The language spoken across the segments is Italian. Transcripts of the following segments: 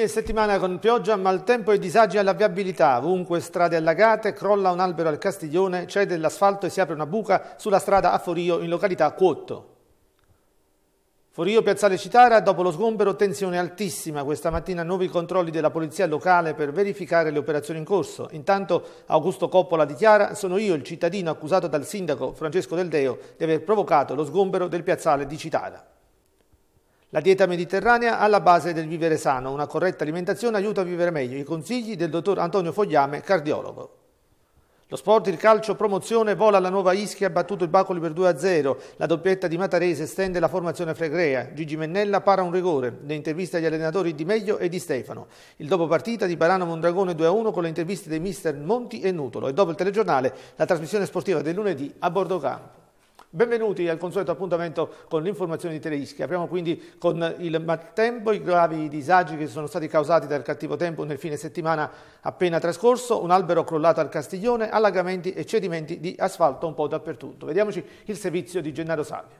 Fine settimana con pioggia, maltempo e disagi alla viabilità. Ovunque strade allagate, crolla un albero al Castiglione, cede l'asfalto e si apre una buca sulla strada a Forio in località Cuotto. Forio Piazzale Citara, dopo lo sgombero, tensione altissima. Questa mattina nuovi controlli della polizia locale per verificare le operazioni in corso. Intanto Augusto Coppola dichiara sono io il cittadino accusato dal sindaco Francesco Del Deo di aver provocato lo sgombero del piazzale di Citara. La dieta mediterranea alla base del vivere sano, una corretta alimentazione aiuta a vivere meglio. I consigli del dottor Antonio Fogliame, cardiologo. Lo sport, il calcio, promozione, vola la nuova Ischia, ha battuto il Bacoli per 2-0, la doppietta di Matarese estende la formazione fregrea, Gigi Mennella para un rigore, le interviste agli allenatori di Meglio e di Stefano, il dopopartita di Barano Mondragone 2-1 con le interviste dei mister Monti e Nutolo e dopo il telegiornale la trasmissione sportiva del lunedì a bordo campo. Benvenuti al consueto appuntamento con l'informazione di Teleischi. Apriamo quindi con il maltempo, i gravi disagi che sono stati causati dal cattivo tempo nel fine settimana appena trascorso, un albero crollato al Castiglione, allagamenti e cedimenti di asfalto un po' dappertutto. Vediamoci il servizio di Gennaro Savio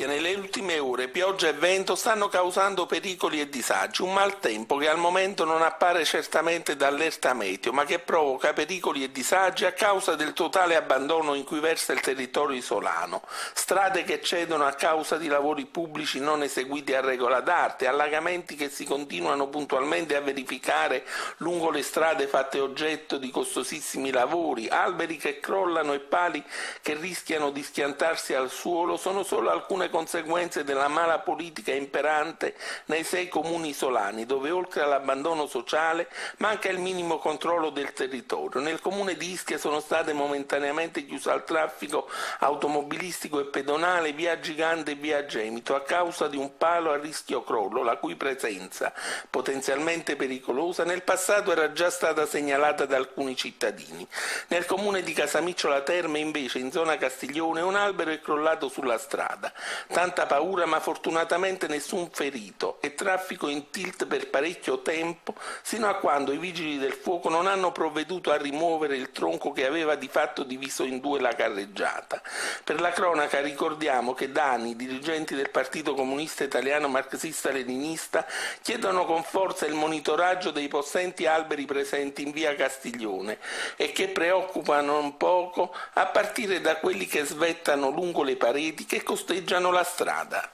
che nelle ultime ore pioggia e vento stanno causando pericoli e disagi, un maltempo che al momento non appare certamente d'allerta meteo, ma che provoca pericoli e disagi a causa del totale abbandono in cui versa il territorio isolano, strade che cedono a causa di lavori pubblici non eseguiti a regola d'arte, allagamenti che si continuano puntualmente a verificare lungo le strade fatte oggetto di costosissimi lavori, alberi che crollano e pali che rischiano di schiantarsi al suolo sono solo alcune conseguenze della mala politica imperante nei sei comuni isolani, dove oltre all'abbandono sociale manca il minimo controllo del territorio. Nel comune di Ischia sono state momentaneamente chiuse al traffico automobilistico e pedonale via Gigante e via Gemito a causa di un palo a rischio crollo, la cui presenza, potenzialmente pericolosa, nel passato era già stata segnalata da alcuni cittadini. Nel comune di Casamicciola Terme, invece, in zona Castiglione, un albero è crollato sulla strada. Tanta paura, ma fortunatamente nessun ferito e traffico in tilt per parecchio tempo, sino a quando i vigili del fuoco non hanno provveduto a rimuovere il tronco che aveva di fatto diviso in due la carreggiata. Per la cronaca ricordiamo che da anni i dirigenti del Partito Comunista Italiano Marxista-Leninista chiedono con forza il monitoraggio dei possenti alberi presenti in via Castiglione e che preoccupano non poco a partire da quelli che svettano lungo le pareti che costeggiano la strada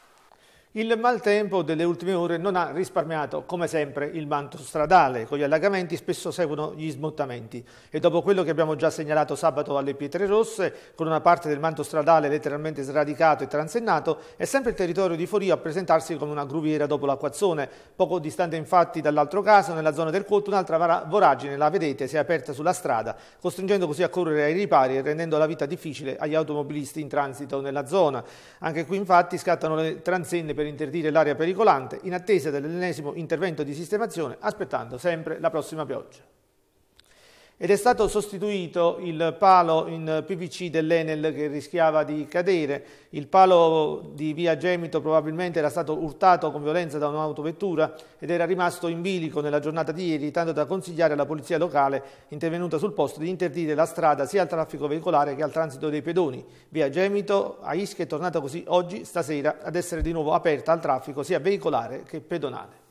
il maltempo delle ultime ore non ha risparmiato, come sempre, il manto stradale. Con gli allagamenti spesso seguono gli smottamenti. E dopo quello che abbiamo già segnalato sabato alle Pietre Rosse, con una parte del manto stradale letteralmente sradicato e transennato, è sempre il territorio di Forio a presentarsi come una gruviera dopo l'acquazzone. Poco distante infatti dall'altro caso, nella zona del Colto, un'altra voragine, la vedete, si è aperta sulla strada, costringendo così a correre ai ripari e rendendo la vita difficile agli automobilisti in transito nella zona. Anche qui infatti scattano le transenne per per interdire l'aria pericolante in attesa dell'ennesimo intervento di sistemazione aspettando sempre la prossima pioggia ed è stato sostituito il palo in PVC dell'Enel che rischiava di cadere. Il palo di via Gemito probabilmente era stato urtato con violenza da un'autovettura ed era rimasto in bilico nella giornata di ieri, tanto da consigliare alla polizia locale intervenuta sul posto di interdire la strada sia al traffico veicolare che al transito dei pedoni. Via Gemito a Ischia è tornata così oggi, stasera, ad essere di nuovo aperta al traffico sia veicolare che pedonale.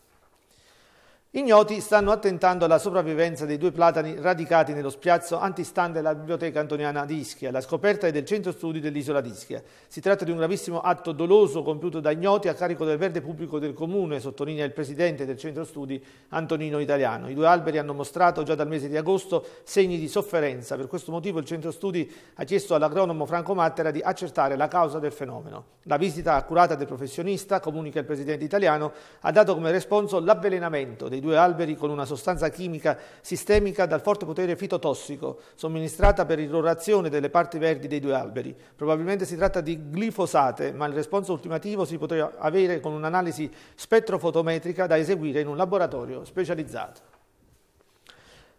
Ignoti stanno attentando alla sopravvivenza dei due platani radicati nello spiazzo antistante della biblioteca antoniana di Ischia. La scoperta è del centro studi dell'isola di Ischia. Si tratta di un gravissimo atto doloso compiuto da ignoti a carico del verde pubblico del comune, sottolinea il presidente del centro studi Antonino Italiano. I due alberi hanno mostrato già dal mese di agosto segni di sofferenza. Per questo motivo il centro studi ha chiesto all'agronomo Franco Mattera di accertare la causa del fenomeno. La visita accurata del professionista, comunica il presidente italiano, ha dato come responso l'avvelenamento dei due due alberi con una sostanza chimica sistemica dal forte potere fitotossico, somministrata per irrorazione delle parti verdi dei due alberi. Probabilmente si tratta di glifosate, ma il responso ultimativo si potrà avere con un'analisi spettrofotometrica da eseguire in un laboratorio specializzato.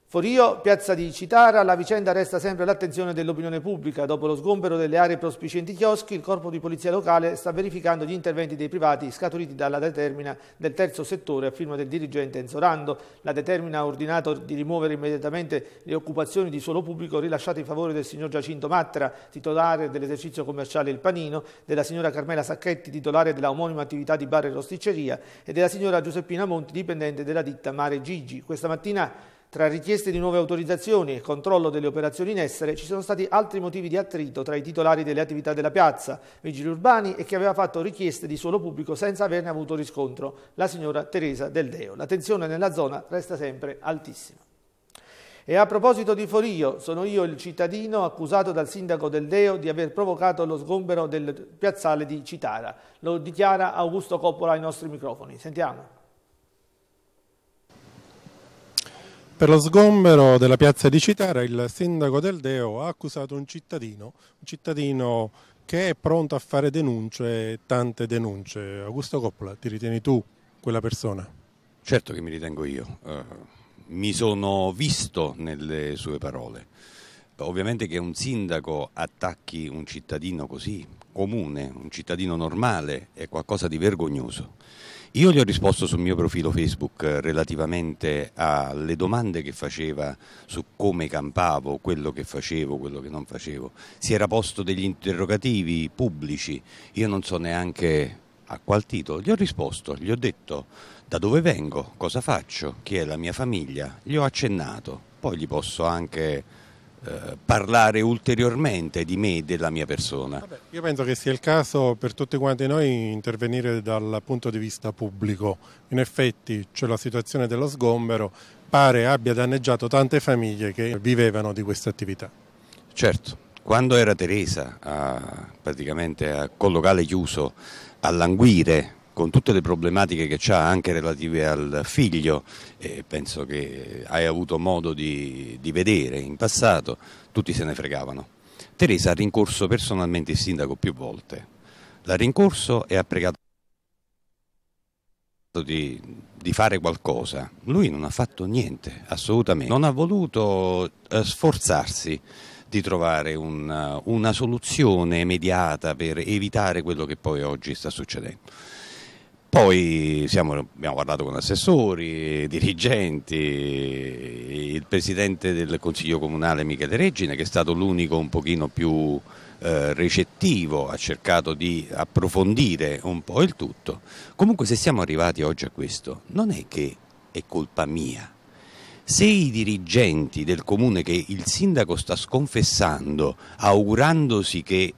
Forio, piazza di Citara, la vicenda resta sempre all'attenzione dell'opinione pubblica. Dopo lo sgombero delle aree prospicienti chioschi, il corpo di polizia locale sta verificando gli interventi dei privati scaturiti dalla determina del terzo settore a firma del dirigente Enzo Rando. La determina ha ordinato di rimuovere immediatamente le occupazioni di suolo pubblico rilasciate in favore del signor Giacinto Mattra, titolare dell'esercizio commerciale Il Panino, della signora Carmela Sacchetti, titolare della omonima attività di bar e rosticceria, e della signora Giuseppina Monti, dipendente della ditta Mare Gigi. Questa mattina tra richieste di nuove autorizzazioni e controllo delle operazioni in essere ci sono stati altri motivi di attrito tra i titolari delle attività della piazza, vigili urbani e chi aveva fatto richieste di suolo pubblico senza averne avuto riscontro, la signora Teresa Del Deo. La tensione nella zona resta sempre altissima. E a proposito di Forio, sono io il cittadino accusato dal sindaco del Deo di aver provocato lo sgombero del piazzale di Citara. Lo dichiara Augusto Coppola ai nostri microfoni. Sentiamo. Per lo sgombero della piazza di Citara il sindaco del Deo ha accusato un cittadino, un cittadino che è pronto a fare denunce, tante denunce. Augusto Coppola, ti ritieni tu quella persona? Certo che mi ritengo io, uh, mi sono visto nelle sue parole. Ovviamente che un sindaco attacchi un cittadino così, comune, un cittadino normale, è qualcosa di vergognoso. Io gli ho risposto sul mio profilo Facebook eh, relativamente alle domande che faceva su come campavo, quello che facevo, quello che non facevo. Si era posto degli interrogativi pubblici, io non so neanche a qual titolo. Gli ho risposto, gli ho detto da dove vengo, cosa faccio, chi è la mia famiglia, gli ho accennato. Poi gli posso anche eh, parlare ulteriormente di me e della mia persona. Vabbè, io penso che sia il caso per tutti quanti noi intervenire dal punto di vista pubblico. In effetti c'è cioè la situazione dello sgombero, pare abbia danneggiato tante famiglie che vivevano di questa attività. Certo, quando era Teresa a, praticamente a locale Chiuso a languire con tutte le problematiche che ha anche relative al figlio, eh, penso che hai avuto modo di, di vedere in passato, tutti se ne fregavano. Teresa ha rincorso personalmente il sindaco più volte, l'ha rincorso e ha pregato di, di, fare qualcosa. Lui non ha fatto niente, assolutamente. Non ha voluto eh, sforzarsi di trovare una, una soluzione immediata per evitare quello che poi oggi sta succedendo. Poi siamo, abbiamo parlato con assessori, dirigenti, il presidente del Consiglio Comunale Michele Regine che è stato l'unico un pochino più eh, recettivo, ha cercato di approfondire un po' il tutto. Comunque se siamo arrivati oggi a questo non è che è colpa mia. Se i dirigenti del comune che il sindaco sta sconfessando, augurandosi che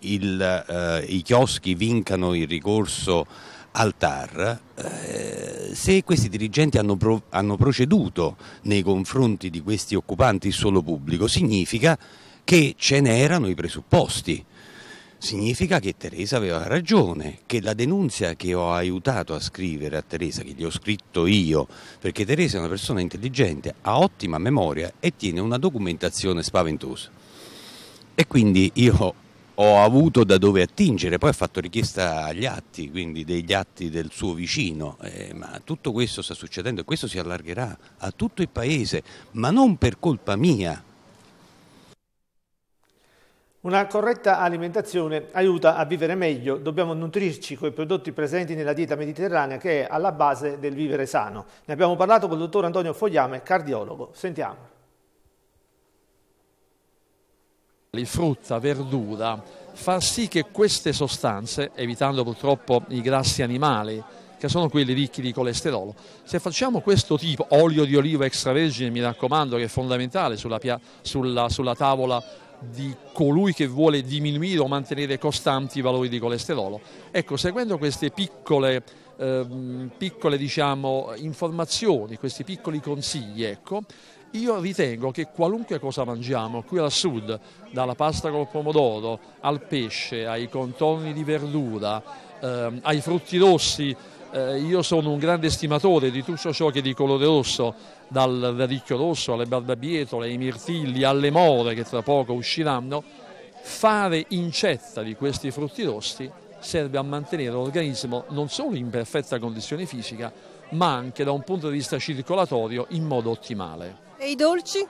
il, eh, i chioschi vincano il ricorso al TAR, eh, se questi dirigenti hanno, pro, hanno proceduto nei confronti di questi occupanti il suolo pubblico, significa che ce n'erano i presupposti. Significa che Teresa aveva ragione, che la denuncia che ho aiutato a scrivere a Teresa, che gli ho scritto io, perché Teresa è una persona intelligente, ha ottima memoria e tiene una documentazione spaventosa. E quindi io ho avuto da dove attingere, poi ha fatto richiesta agli atti, quindi degli atti del suo vicino, eh, ma tutto questo sta succedendo e questo si allargherà a tutto il Paese, ma non per colpa mia. Una corretta alimentazione aiuta a vivere meglio, dobbiamo nutrirci con i prodotti presenti nella dieta mediterranea che è alla base del vivere sano. Ne abbiamo parlato con il dottor Antonio Fogliame, cardiologo. Sentiamo. frutta, verdura, far sì che queste sostanze, evitando purtroppo i grassi animali, che sono quelli ricchi di colesterolo. Se facciamo questo tipo, olio di oliva extravergine, mi raccomando, che è fondamentale sulla, sulla, sulla tavola di colui che vuole diminuire o mantenere costanti i valori di colesterolo. Ecco, seguendo queste piccole, eh, piccole diciamo, informazioni, questi piccoli consigli, ecco, io ritengo che qualunque cosa mangiamo qui al sud, dalla pasta col pomodoro al pesce, ai contorni di verdura, ehm, ai frutti rossi, eh, io sono un grande stimatore di tutto ciò che è di colore rosso, dal radicchio rosso alle barbabietole, ai mirtilli, alle more che tra poco usciranno, fare incetta di questi frutti rossi serve a mantenere l'organismo non solo in perfetta condizione fisica, ma anche da un punto di vista circolatorio in modo ottimale. E i dolci?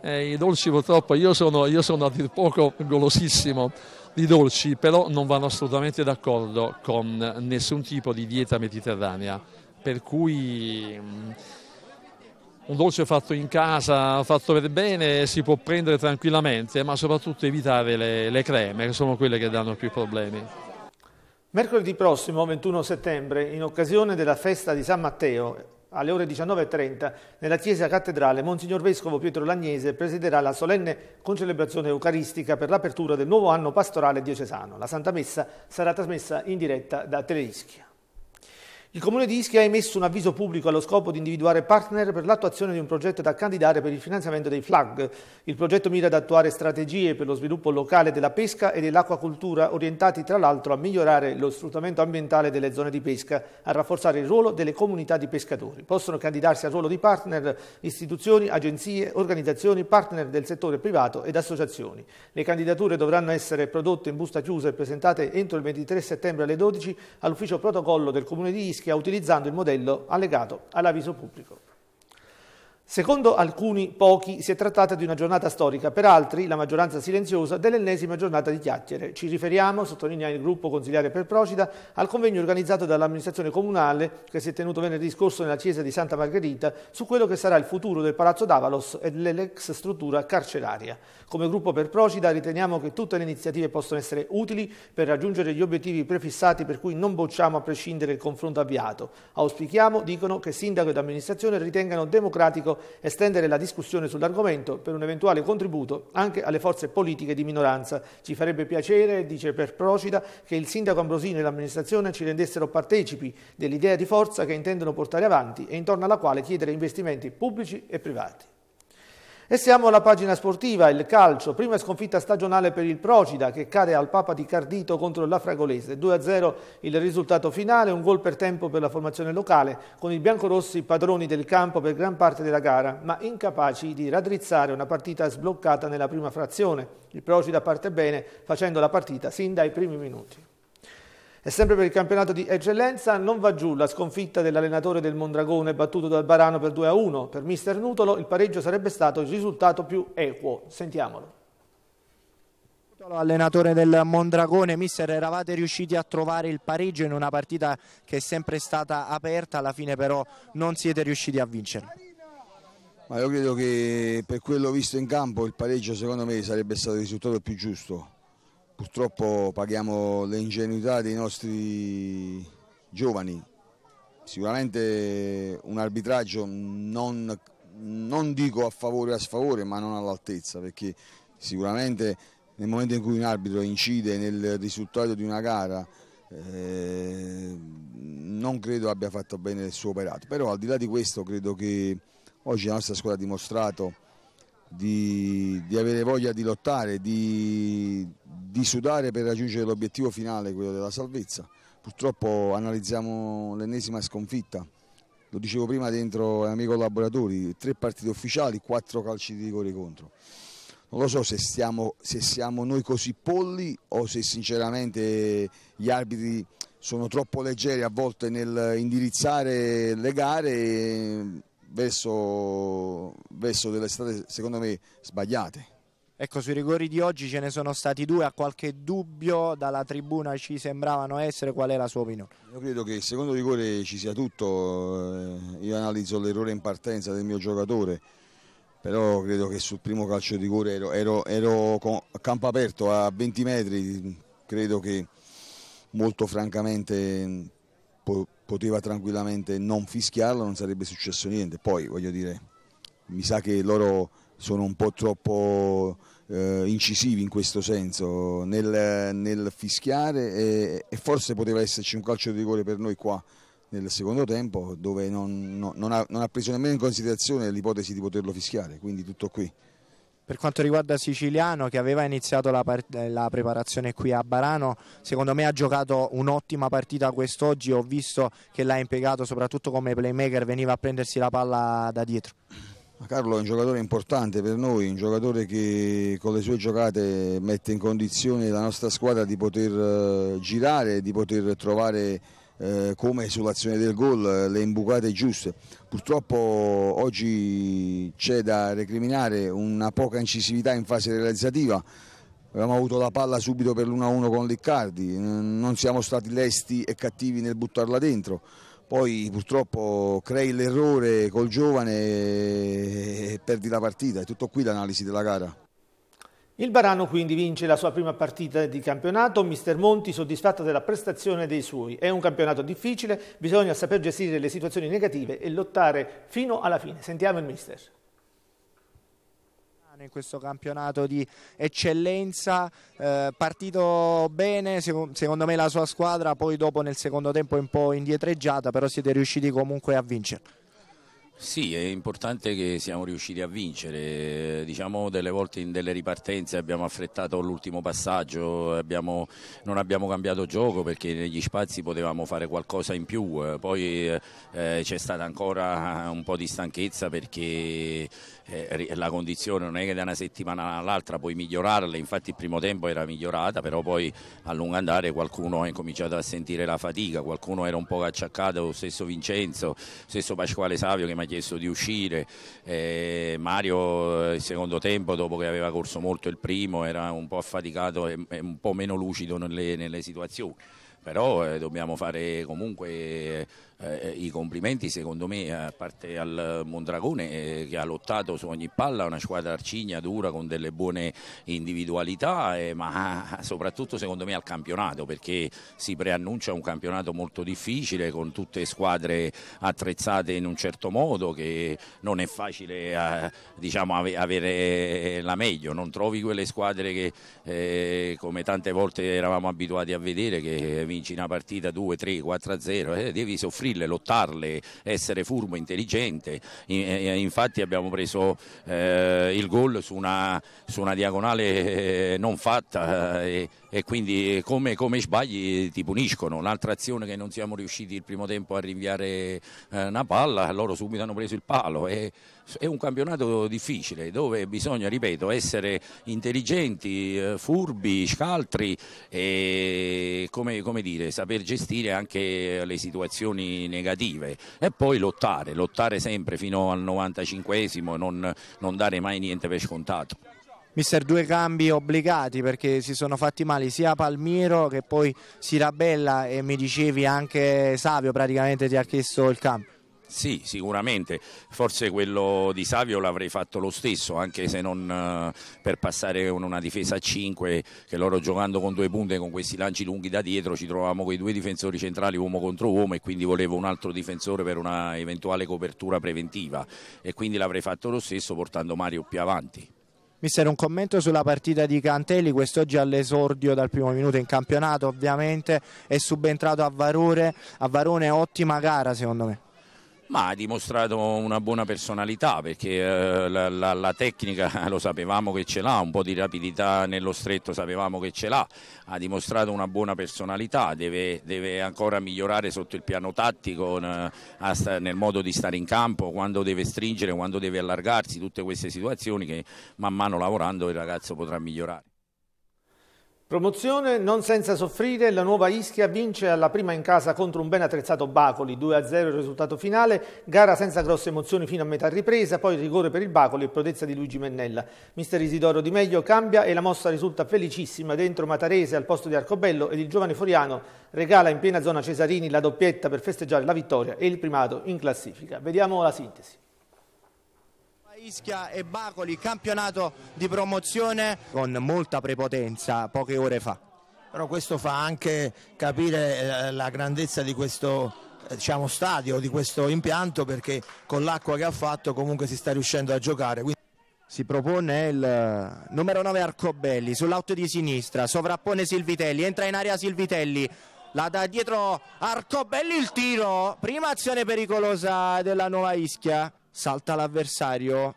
Eh, I dolci purtroppo, io sono, io sono a dir poco golosissimo di dolci, però non vanno assolutamente d'accordo con nessun tipo di dieta mediterranea, per cui mm, un dolce fatto in casa, fatto per bene, si può prendere tranquillamente, ma soprattutto evitare le, le, creme, che sono quelle che danno più problemi. Mercoledì prossimo, 21 settembre, in occasione della festa di San Matteo, alle ore 19.30 nella chiesa cattedrale Monsignor Vescovo Pietro Lagnese presiderà la solenne concelebrazione eucaristica per l'apertura del nuovo anno pastorale diocesano. La Santa Messa sarà trasmessa in diretta da Telerischia. Il Comune di Ischia ha emesso un avviso pubblico allo scopo di individuare partner per l'attuazione di un progetto da candidare per il finanziamento dei FLAG. Il progetto mira ad attuare strategie per lo sviluppo locale della pesca e dell'acquacultura orientati tra l'altro a migliorare lo sfruttamento ambientale delle zone di pesca, a rafforzare il ruolo delle comunità di pescatori. Possono candidarsi al ruolo di partner istituzioni, agenzie, organizzazioni, partner del settore privato ed associazioni. Le candidature dovranno essere prodotte in busta chiusa e presentate entro il 23 settembre alle 12 all'ufficio protocollo del Comune di Ischia rischia utilizzando il modello allegato all'avviso pubblico. Secondo alcuni pochi si è trattata di una giornata storica, per altri, la maggioranza silenziosa, dell'ennesima giornata di chiacchiere. Ci riferiamo, sottolinea il gruppo consigliare per Procida, al convegno organizzato dall'amministrazione comunale che si è tenuto venerdì scorso nella chiesa di Santa Margherita su quello che sarà il futuro del Palazzo d'Avalos e dell'ex struttura carceraria. Come gruppo per Procida riteniamo che tutte le iniziative possono essere utili per raggiungere gli obiettivi prefissati per cui non bocciamo a prescindere il confronto avviato. Auspichiamo, dicono, che sindaco ed amministrazione ritengano democratico estendere la discussione sull'argomento per un eventuale contributo anche alle forze politiche di minoranza. Ci farebbe piacere, dice per Procida, che il sindaco Ambrosino e l'amministrazione ci rendessero partecipi dell'idea di forza che intendono portare avanti e intorno alla quale chiedere investimenti pubblici e privati. E siamo alla pagina sportiva, il calcio, prima sconfitta stagionale per il Procida che cade al Papa di Cardito contro la Fragolese, 2-0 il risultato finale, un gol per tempo per la formazione locale, con i biancorossi padroni del campo per gran parte della gara, ma incapaci di raddrizzare una partita sbloccata nella prima frazione. Il Procida parte bene facendo la partita sin dai primi minuti. E sempre per il campionato di eccellenza non va giù la sconfitta dell'allenatore del Mondragone battuto dal Barano per 2-1. Per mister Nutolo il pareggio sarebbe stato il risultato più equo. Sentiamolo. Allenatore del Mondragone, mister, eravate riusciti a trovare il pareggio in una partita che è sempre stata aperta, alla fine però non siete riusciti a vincere. Ma io credo che per quello visto in campo il pareggio secondo me sarebbe stato il risultato più giusto purtroppo paghiamo le ingenuità dei nostri giovani. Sicuramente un arbitraggio non, non dico a favore o a sfavore, ma non all'altezza, perché sicuramente nel momento in cui un arbitro incide nel risultato di una gara eh, non credo abbia fatto bene il suo operato, però al di là di questo credo che oggi la nostra squadra ha dimostrato di, di avere voglia di lottare, di, di sudare per raggiungere l'obiettivo finale, quello della salvezza. Purtroppo analizziamo l'ennesima sconfitta, lo dicevo prima dentro ai miei collaboratori, tre partite ufficiali, quattro calci di rigore contro. Non lo so se, stiamo, se siamo noi così polli o se sinceramente gli arbitri sono troppo leggeri a volte nel indirizzare le gare verso, verso delle strade secondo me sbagliate. Ecco, sui rigori di oggi ce ne sono stati due, a qualche dubbio dalla tribuna ci sembravano essere, qual è la sua opinione? Io credo che il secondo rigore ci sia tutto, eh, io analizzo l'errore in partenza del mio giocatore, però credo che sul primo calcio di rigore ero, ero, ero a campo aperto a 20 metri, credo che molto francamente mm, poteva tranquillamente non fischiarlo, non sarebbe successo niente. Poi voglio dire, mi sa che loro sono un po' troppo eh, incisivi in questo senso nel, nel fischiare e, e, forse poteva esserci un calcio di rigore per noi qua nel secondo tempo dove non, no, non, ha, non ha preso nemmeno in considerazione l'ipotesi di poterlo fischiare, quindi tutto qui. Per quanto riguarda Siciliano che aveva iniziato la, eh, la, preparazione qui a Barano, secondo me ha giocato un'ottima partita quest'oggi, ho visto che l'ha impiegato soprattutto come playmaker, veniva a prendersi la palla da dietro. Carlo è un giocatore importante per noi, un giocatore che con le sue giocate mette in condizione la nostra squadra di poter eh, girare, di poter trovare eh, come sull'azione del gol, eh, le imbucate giuste. Purtroppo oggi c'è da recriminare una poca incisività in fase realizzativa. Abbiamo avuto la palla subito per l'1-1 con Liccardi, non siamo stati lesti e cattivi nel buttarla dentro. Poi purtroppo crei l'errore col giovane e perdi la partita. È tutto qui l'analisi della gara. Il Barano quindi vince la sua prima partita di campionato, mister Monti soddisfatto della prestazione dei suoi. È un campionato difficile, bisogna saper gestire le situazioni negative e lottare fino alla fine. Sentiamo il mister in questo campionato di eccellenza, eh, partito bene, secondo, me la sua squadra poi dopo nel secondo tempo è un po' indietreggiata, però siete riusciti comunque a vincere. Sì, è importante che siamo riusciti a vincere, diciamo delle volte in delle ripartenze abbiamo affrettato l'ultimo passaggio, abbiamo, non abbiamo cambiato gioco perché negli spazi potevamo fare qualcosa in più, poi eh, eh c'è stata ancora un po' di stanchezza perché eh, la condizione non è che da una settimana all'altra puoi migliorarla, infatti il primo tempo era migliorata, però poi a lungo andare qualcuno ha incominciato a sentire la fatica, qualcuno era un po' acciaccato, stesso Vincenzo, stesso Pasquale Savio che mi ha chiesto di uscire, eh, Mario eh, il secondo tempo dopo che aveva corso molto il primo era un po' affaticato e, e un po' meno lucido nelle, nelle situazioni però eh, dobbiamo fare comunque eh, eh, i complimenti secondo me a parte al Mondragone eh, che ha lottato su ogni palla, una squadra arcigna dura con delle buone individualità, eh, ma soprattutto secondo me al campionato perché si preannuncia un campionato molto difficile con tutte squadre attrezzate in un certo modo che non è facile eh, diciamo, ave avere eh, la meglio, non trovi quelle squadre che come tante volte eravamo abituati a vedere che vinci una partita 2, 3, 4 a 0, devi soffrire aprirle, lottarle, essere furbo, intelligente. Infatti abbiamo preso eh, il gol su una, su una diagonale eh, non fatta. Eh, e quindi eh, come, come, sbagli eh, ti puniscono. Un'altra azione che non siamo riusciti il primo tempo a rinviare eh, una palla, loro subito hanno preso il palo. È, è un campionato difficile dove bisogna, ripeto, essere intelligenti, eh, furbi, scaltri e come, come dire, saper gestire anche le situazioni negative e poi lottare, lottare sempre fino al 95esimo, non, non dare mai niente per scontato mister due cambi obbligati perché si sono fatti male sia Palmiro che poi Sirabella e mi dicevi anche Savio praticamente ti ha chiesto il cambio. Sì, sicuramente, forse quello di Savio l'avrei fatto lo stesso, anche se non eh, per passare con una difesa a 5, che loro giocando con due punte, con questi lanci lunghi da dietro, ci trovavamo con i due difensori centrali uomo contro uomo e quindi volevo un altro difensore per una eventuale copertura preventiva e quindi l'avrei fatto lo stesso portando Mario più avanti. Mister, un commento sulla partita di Cantelli, quest'oggi all'esordio dal primo minuto in campionato ovviamente, è subentrato a, Varone, ottima gara secondo me. Ma ha dimostrato una buona personalità perché eh, la, la, la, tecnica lo sapevamo che ce l'ha, un po' di rapidità nello stretto sapevamo che ce l'ha, ha dimostrato una buona personalità, deve, deve ancora migliorare sotto il piano tattico nel, nel modo di stare in campo, quando deve stringere, quando deve allargarsi, tutte queste situazioni che man mano lavorando il ragazzo potrà migliorare. Promozione non senza soffrire, la nuova Ischia vince alla prima in casa contro un ben attrezzato Bacoli, 2-0 il risultato finale, gara senza grosse emozioni fino a metà ripresa, poi rigore per il Bacoli e prodezza di Luigi Mennella. Mister Isidoro Di Meglio cambia e la mossa risulta felicissima, dentro Matarese al posto di Arcobello ed il giovane Foriano regala in piena zona Cesarini la doppietta per festeggiare la vittoria e il primato in classifica. Vediamo la sintesi. Ischia e Bacoli, campionato di promozione con molta prepotenza poche ore fa. Però questo fa anche capire eh, la grandezza di questo eh, diciamo, stadio, di questo impianto perché con l'acqua che ha fatto comunque si sta riuscendo a giocare. Si propone il eh, numero 9 Arcobelli sull'auto di sinistra, sovrappone Silvitelli, entra in area Silvitelli, la da dietro Arcobelli il tiro, prima azione pericolosa della nuova Ischia salta l'avversario,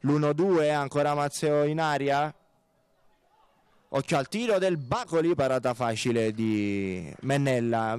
l'1-2, ancora Mazzeo in aria, occhio al tiro del Bacoli, parata facile di Mennella.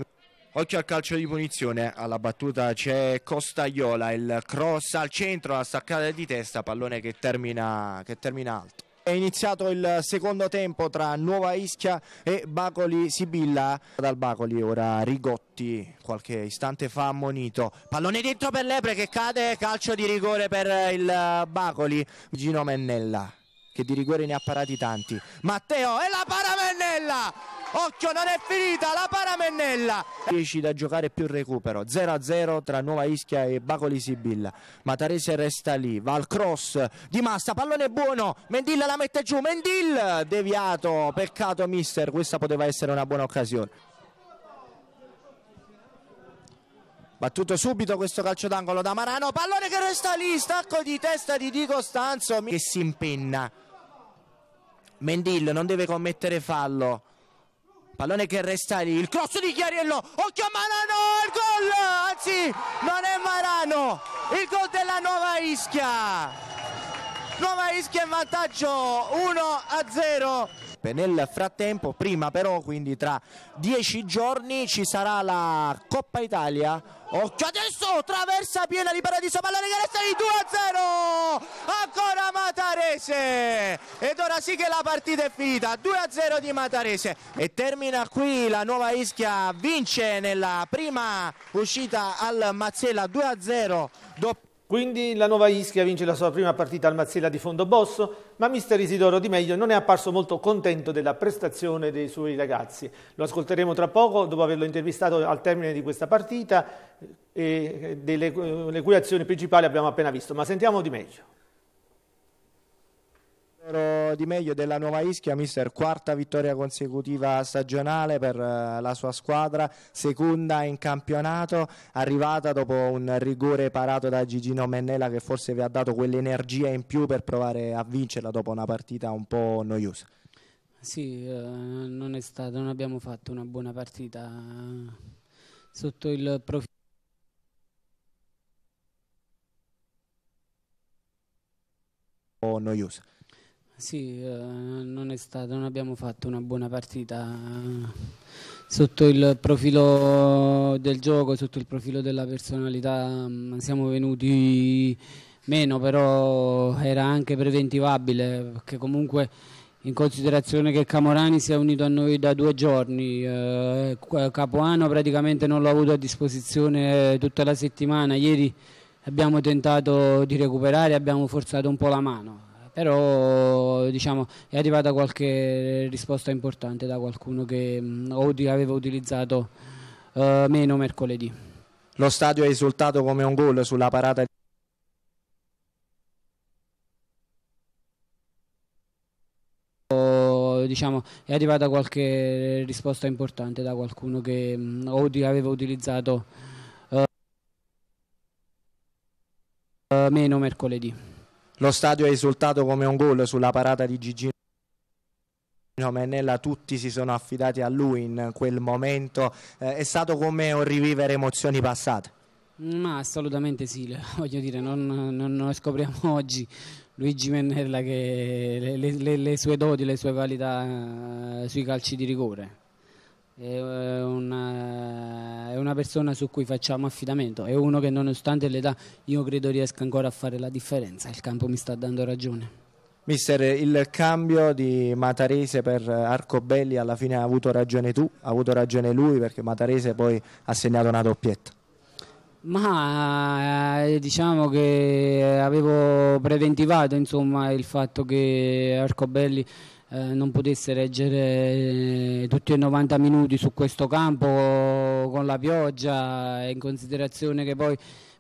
Occhio al calcio di punizione, alla battuta c'è Costagliola, il cross al centro, la staccata di testa, pallone che termina, che termina alto. È iniziato il secondo tempo tra Nuova Ischia e Bacoli Sibilla. Dal Bacoli ora Rigotti, qualche istante fa ammonito. Pallone dentro per Lepre che cade, calcio di rigore per il Bacoli. Gino Mennella che di rigore ne ha parati tanti. Matteo e la paramennella! Occhio, non è finita la paramennella! 10 da giocare più recupero. 0-0 tra Nuova Ischia e Bacoli Sibilla. Matarese resta lì, va al cross di Massa, pallone buono. Mendil la mette giù, Mendil deviato. Peccato, mister, questa poteva essere una buona occasione. Battuto subito questo calcio d'angolo da Marano, pallone che resta lì, stacco di testa di Di Costanzo che si impenna. Mendillo non deve commettere fallo. Pallone che resta lì. Il cross di Chiariello. Occhio a Marano. Il gol. Anzi, non è Marano. Il gol della nuova Ischia. Nuova Ischia in vantaggio 1 a 0 nel frattempo prima però quindi tra 10 giorni ci sarà la Coppa Italia occhio adesso traversa piena di Paradiso pallone che resta di 2 a 0 ancora Matarese ed ora sì che la partita è finita 2 a 0 di Matarese e termina qui la nuova Ischia vince nella prima uscita al Mazzella 2 a 0 doppio quindi la nuova Ischia vince la sua prima partita al Mazzella di Fondobosso, ma mister Isidoro Di Meglio non è apparso molto contento della prestazione dei suoi ragazzi. Lo ascolteremo tra poco, dopo averlo intervistato al termine di questa partita, eh, delle, eh, le cui azioni principali abbiamo appena visto. Ma sentiamo Di Meglio di meglio della nuova Ischia, mister, quarta vittoria consecutiva stagionale per eh, la sua squadra, seconda in campionato, arrivata dopo un rigore parato da Gigino Mennella che forse vi ha dato quell'energia in più per provare a vincerla dopo una partita un po' noiosa. Sì, eh, non è stato, non abbiamo fatto una buona partita eh, sotto il profilo. noiosa. Sì, eh, non, è stato, non abbiamo fatto una buona partita eh, sotto il profilo del gioco, sotto il profilo della personalità, mm, siamo venuti meno, però era anche preventivabile, perché comunque in considerazione che Camorani si è unito a noi da due giorni, eh, eh Capoano praticamente non l'ho avuto a disposizione tutta la settimana, ieri abbiamo tentato di recuperare, abbiamo forzato un po' la mano però diciamo, è arrivata qualche risposta importante da qualcuno che mm, aveva utilizzato eh, meno mercoledì. Lo stadio è esultato come un gol sulla parata di... Diciamo, è arrivata qualche risposta importante da qualcuno che mm, aveva utilizzato eh, eh meno mercoledì. Lo stadio è esultato come un gol sulla parata di Gigino Mennella, tutti si sono affidati a lui in quel momento, eh, è stato come un rivivere emozioni passate? Ma assolutamente sì, voglio dire, non, non, non scopriamo oggi Luigi Mennella che le, le, le sue doti, le sue qualità eh, sui calci di rigore è eh, una, eh, è una, persona su cui facciamo affidamento, è uno che nonostante l'età io credo riesca ancora a fare la differenza, il campo mi sta dando ragione. Mister, il cambio di Matarese per Arcobelli alla fine ha avuto ragione tu, ha avuto ragione lui perché Matarese poi ha segnato una doppietta. Ma eh, diciamo che avevo preventivato insomma, il fatto che Arcobelli eh, non potesse reggere eh, tutti i 90 minuti su questo campo con la pioggia eh, in considerazione che poi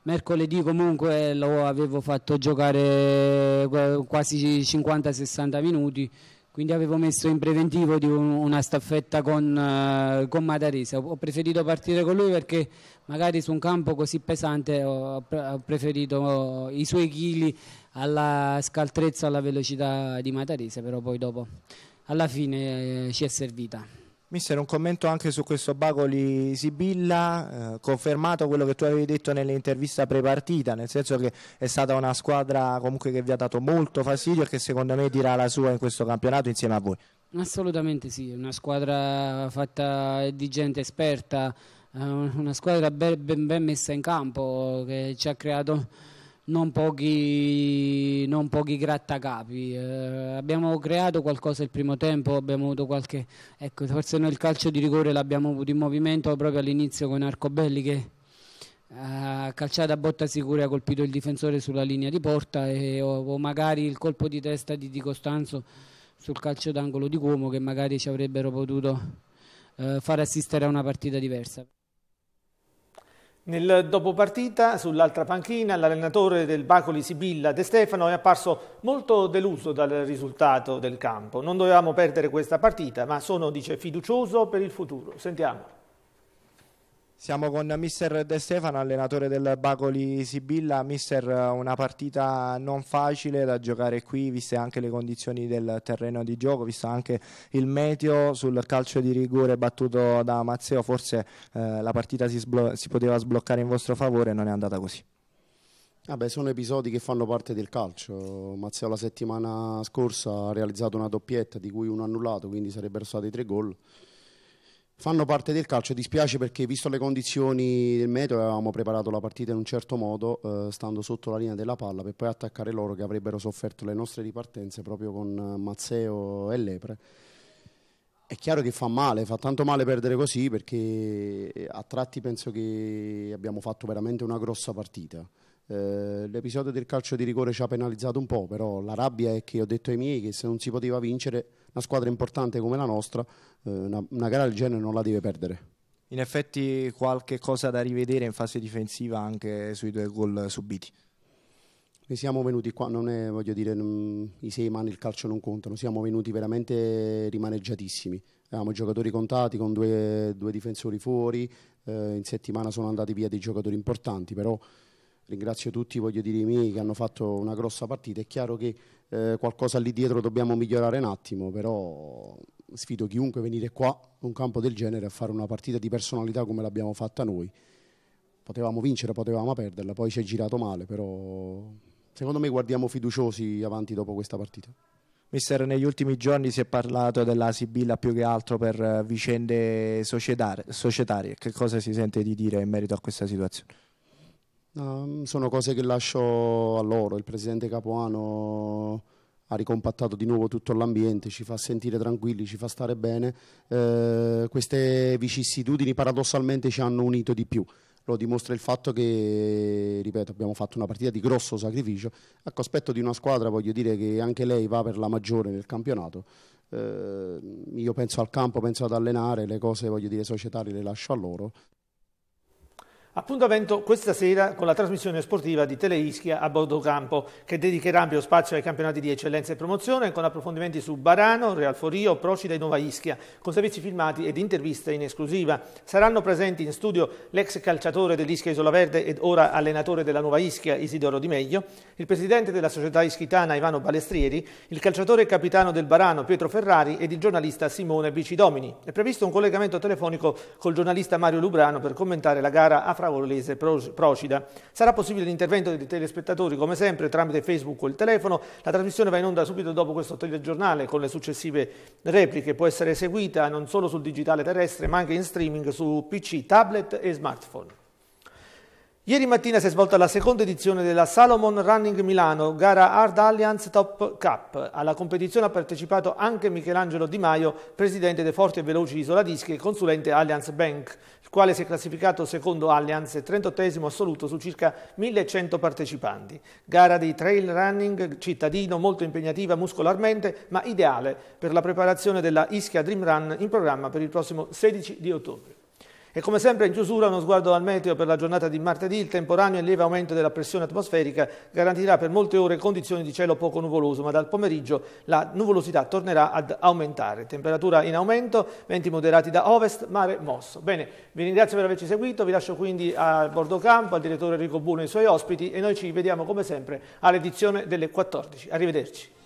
mercoledì comunque lo avevo fatto giocare quasi 50-60 minuti quindi avevo messo in preventivo di una staffetta con, con Matarese ho preferito partire con lui perché magari su un campo così pesante ho preferito i suoi chili alla scaltrezza, alla velocità di Matarese, però poi dopo alla fine eh, ci è servita. Mister, un commento anche su questo Bagoli Sibilla, eh, confermato quello che tu avevi detto nell'intervista prepartita, nel senso che è stata una squadra comunque che vi ha dato molto fastidio e che secondo me dirà la sua in questo campionato insieme a voi. Assolutamente sì, una squadra fatta di gente esperta, eh, una squadra ben messa in campo che ci ha creato non pochi, non pochi grattacapi. Eh, abbiamo creato qualcosa il primo tempo, abbiamo avuto qualche. Ecco, forse noi il calcio di rigore l'abbiamo avuto in movimento proprio all'inizio con Arcobelli che ha eh, calciato a botta sicura ha colpito il difensore sulla linea di porta e, o, o magari il colpo di testa di Di Costanzo sul calcio d'angolo di Cuomo che magari ci avrebbero potuto eh, far assistere a una partita diversa. Nel dopopartita, sull'altra panchina, l'allenatore del Bacoli Sibilla De Stefano è apparso molto deluso dal risultato del campo. Non dovevamo perdere questa partita, ma sono, dice, fiducioso per il futuro. Sentiamo. Siamo con mister De Stefano, allenatore del Bacoli Sibilla. Mister, una partita non facile da giocare qui, viste anche le condizioni del terreno di gioco, visto anche il meteo sul calcio di rigore battuto da Mazzeo. Forse eh, la partita si, si, poteva sbloccare in vostro favore e non è andata così. Vabbè, ah sono episodi che fanno parte del calcio. Mazzeo la settimana scorsa ha realizzato una doppietta di cui uno annullato, quindi sarebbero stati tre gol fanno parte del calcio. Dispiace perché, visto le condizioni del meteo, avevamo preparato la partita in un certo modo, eh, stando sotto la linea della palla, per poi attaccare loro che avrebbero sofferto le nostre ripartenze proprio con eh, Mazzeo e Lepre. È chiaro che fa male, fa tanto male perdere così perché eh, a tratti penso che abbiamo fatto veramente una grossa partita. Eh, l'episodio del calcio di rigore ci ha penalizzato un po', però la rabbia è che ho detto ai miei che se non si poteva vincere una squadra importante come la nostra, eh, una, una gara del genere non la deve perdere. In effetti qualche cosa da rivedere in fase difensiva anche sui due gol subiti. Ne siamo venuti qua, non è, voglio dire, non, mm, i sei mani il calcio non contano, siamo venuti veramente rimaneggiatissimi. Avevamo giocatori contati con due, due difensori fuori, eh, in settimana sono andati via dei giocatori importanti, però ringrazio tutti, voglio dire, i miei che hanno fatto una grossa partita. È chiaro che eh, qualcosa lì dietro dobbiamo migliorare un attimo, però sfido chiunque venire qua in un campo del genere a fare una partita di personalità come l'abbiamo fatta noi. Potevamo vincere, potevamo perderla, poi ci è girato male, però secondo me guardiamo fiduciosi avanti dopo questa partita. Mister, negli ultimi giorni si è parlato della Sibilla più che altro per eh, vicende societarie. Che cosa si sente di dire in merito a questa situazione? Um, sono cose che lascio a loro. Il presidente Capuano ha ricompattato di nuovo tutto l'ambiente, ci fa sentire tranquilli, ci fa stare bene. Eh, queste vicissitudini paradossalmente ci hanno unito di più. Lo dimostra il fatto che, ripeto, abbiamo fatto una partita di grosso sacrificio a cospetto di una squadra, voglio dire che anche lei va per la maggiore nel campionato. Eh, io penso al campo, penso ad allenare, le cose, voglio dire, societarie le lascio a loro. Appuntamento questa sera con la trasmissione sportiva di Teleischia a Bordocampo che dedicherà ampio spazio ai campionati di eccellenza e promozione con approfondimenti su Barano, Real Forio, Procida e Nova Ischia con servizi filmati ed interviste in esclusiva. Saranno presenti in studio l'ex calciatore dell'Ischia Isola Verde ed ora allenatore della Nuova Ischia Isidoro Di Meglio, il presidente della società ischitana Ivano Balestrieri, il calciatore e capitano del Barano Pietro Ferrari ed il giornalista Simone Bicidomini. È previsto un collegamento telefonico col giornalista Mario Lubrano per commentare la gara a Francia Novara Procida. Sarà possibile l'intervento dei telespettatori come sempre tramite Facebook o il telefono. La trasmissione va in onda subito dopo questo telegiornale con le successive repliche. Può essere eseguita non solo sul digitale terrestre ma anche in streaming su PC, tablet e smartphone. Ieri mattina si è svolta la seconda edizione della Salomon Running Milano, gara Hard Alliance Top Cup. Alla competizione ha partecipato anche Michelangelo Di Maio, presidente dei Forti e Veloci Isola Dischi e consulente Alliance Bank il quale si è classificato secondo Allianz, 38 assoluto su circa 1100 partecipanti. Gara di trail running cittadino molto impegnativa muscolarmente, ma ideale per la preparazione della Ischia Dream Run in programma per il prossimo 16 di ottobre. E come sempre in chiusura uno sguardo al meteo per la giornata di martedì, il temporaneo e lieve aumento della pressione atmosferica garantirà per molte ore condizioni di cielo poco nuvoloso, ma dal pomeriggio la nuvolosità tornerà ad aumentare. Temperatura in aumento, venti moderati da ovest, mare mosso. Bene, vi ringrazio per averci seguito, vi lascio quindi a Bordocampo, al direttore Enrico Buno e ai suoi ospiti e noi ci vediamo come sempre all'edizione delle 14. Arrivederci.